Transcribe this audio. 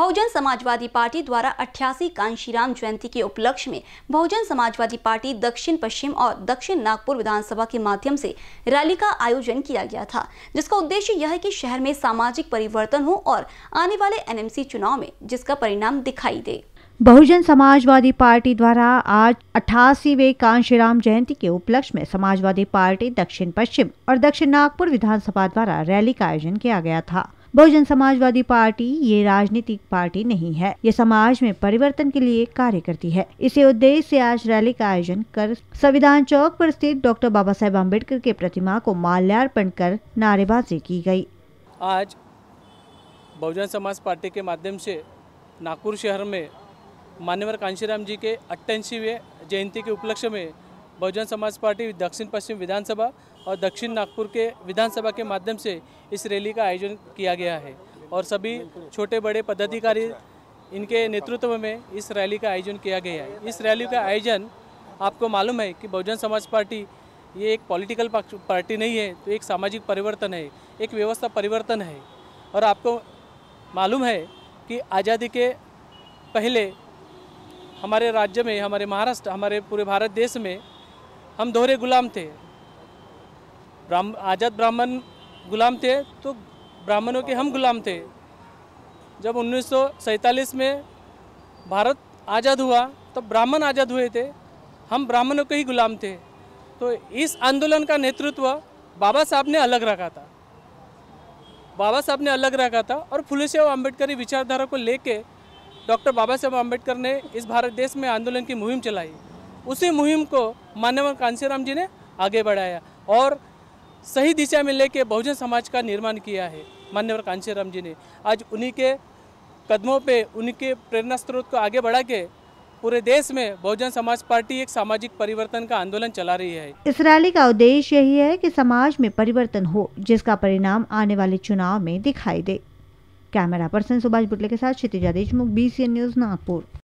बहुजन Samajwadi party द्वारा अट्ठासी कांशीराम जयंती के उपलक्ष्य में बहुजन समाजवादी पार्टी दक्षिण पश्चिम और दक्षिण नागपुर विधानसभा के माध्यम से रैली का आयोजन किया गया था जिसका उद्देश्य यह है कि शहर में सामाजिक परिवर्तन हो और आने वाले एनएमसी चुनाव में जिसका परिणाम दिखाई दे बहुजन समाजवादी पार्टी द्वारा आज अठासीवे कांशीराम जयंती के उपलक्ष्य में समाजवादी पार्टी दक्षिण पश्चिम और दक्षिण नागपुर विधानसभा द्वारा रैली का आयोजन किया गया था बहुजन समाजवादी पार्टी ये राजनीतिक पार्टी नहीं है ये समाज में परिवर्तन के लिए कार्य करती है इसी उद्देश्य से आज रैली का आयोजन कर संविधान चौक पर स्थित डॉक्टर बाबा साहेब अम्बेडकर के प्रतिमा को माल्यार्पण कर नारेबाजी की गयी आज बहुजन समाज पार्टी के माध्यम से नागपुर शहर में मान्यवर कांशीराम जी के अट्ठाईसवीं जयंती के उपलक्ष्य में बहुजन समाज पार्टी दक्षिण पश्चिम विधानसभा और दक्षिण नागपुर के विधानसभा के माध्यम से इस रैली का आयोजन किया गया है और सभी छोटे बड़े पदाधिकारी इनके नेतृत्व में इस रैली का आयोजन किया गया है इस रैली का आयोजन आपको मालूम है कि बहुजन समाज पार्टी ये एक पॉलिटिकल पार्टी नहीं है तो एक सामाजिक परिवर्तन है एक व्यवस्था परिवर्तन है और आपको मालूम है कि आज़ादी के पहले हमारे राज्य में हमारे महाराष्ट्र हमारे पूरे भारत देश में हम दोहरे गुलाम थे ब्राह्म आज़ाद ब्राह्मण गुलाम थे तो ब्राह्मणों के हम गुलाम थे जब उन्नीस में भारत आज़ाद हुआ तो ब्राह्मण आज़ाद हुए थे हम ब्राह्मणों के ही गुलाम थे तो इस आंदोलन का नेतृत्व बाबा साहब ने अलग रखा था बाबा साहब ने अलग रखा था और फुले साहब अम्बेडकर विचारधारा को लेके डॉक्टर बाबा साहब अम्बेडकर ने इस भारत देश में आंदोलन की मुहिम चलाई उसी मुहिम को मानव कांसीराम जी ने आगे बढ़ाया और सही दिशा में लेके बहुजन समाज का निर्माण किया है मान्यवर कांशीराम जी ने आज उन्हीं के कदमों पे उनके प्रेरणा स्रोत को आगे बढ़ा के पूरे देश में बहुजन समाज पार्टी एक सामाजिक परिवर्तन का आंदोलन चला रही है इस रैली का उद्देश्य यही है कि समाज में परिवर्तन हो जिसका परिणाम आने वाले चुनाव में दिखाई दे कैमरा पर्सन सुभाष बुटले के साथ क्षितिजा देशमुख बी न्यूज नागपुर